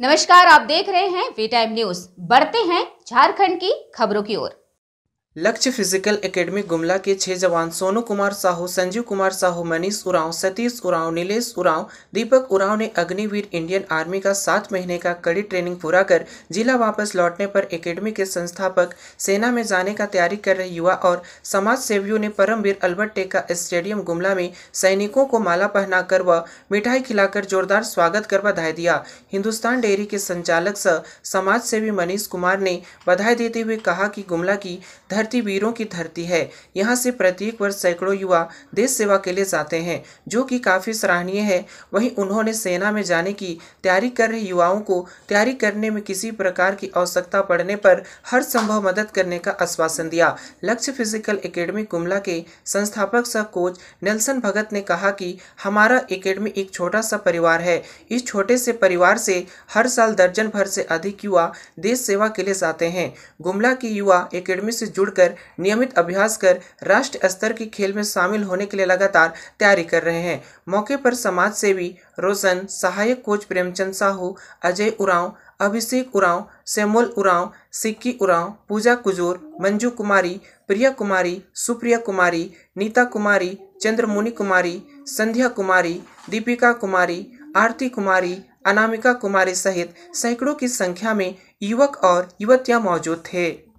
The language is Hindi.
नमस्कार आप देख रहे हैं वी टाइम न्यूज बढ़ते हैं झारखंड की खबरों की ओर लक्ष्य फिजिकल एकेडमी गुमला के छह जवान सोनू कुमार साहू संजीव कुमार साहू मनीष उरांव सतीश उरांव नीलेश उरांव दीपक उरांव ने अग्निवीर इंडियन आर्मी का सात महीने का कड़ी ट्रेनिंग पूरा कर जिला वापस लौटने पर एकेडमी के संस्थापक सेना में जाने का तैयारी कर रहे युवा और समाज सेवियों ने परमवीर अल्बर्ट टेका स्टेडियम गुमला में सैनिकों को माला पहनाकर व मिठाई खिलाकर जोरदार स्वागत कर बधाई दिया हिंदुस्तान डेयरी के संचालक समाज सेवी मनीष कुमार ने बधाई देते हुए कहा कि गुमला की धर धरती वीरों की धरती है यहाँ से प्रत्येक वर्ष सैकड़ों युवा देश सेवा के लिए जाते हैं जो कि काफ़ी सराहनीय है वहीं उन्होंने सेना में जाने की तैयारी कर रहे युवाओं को तैयारी करने में किसी प्रकार की आवश्यकता पड़ने पर हर संभव मदद करने का आश्वासन दिया लक्ष्य फिजिकल एकेडमी गुमला के संस्थापक सह कोच नेल्सन भगत ने कहा कि हमारा एकेडमी एक छोटा सा परिवार है इस छोटे से परिवार से हर साल दर्जन भर से अधिक युवा देश सेवा के लिए जाते हैं गुमला के युवा एकेडमी से जुड़ कर नियमित अभ्यास कर राष्ट्र स्तर के खेल में शामिल होने के लिए लगातार तैयारी कर रहे हैं मौके पर समाज सेवी रोशन सहायक कोच प्रेमचंद साहू अजय उरांव अभिषेक उरांव सेमोल उरांव सिक्की उरांव पूजा कुजूर मंजू कुमारी प्रिया कुमारी सुप्रिया कुमारी नीता कुमारी चंद्रमुनि कुमारी संध्या कुमारी दीपिका कुमारी आरती कुमारी अनामिका कुमारी सहित सैकड़ों की संख्या में युवक और युवतियां मौजूद थे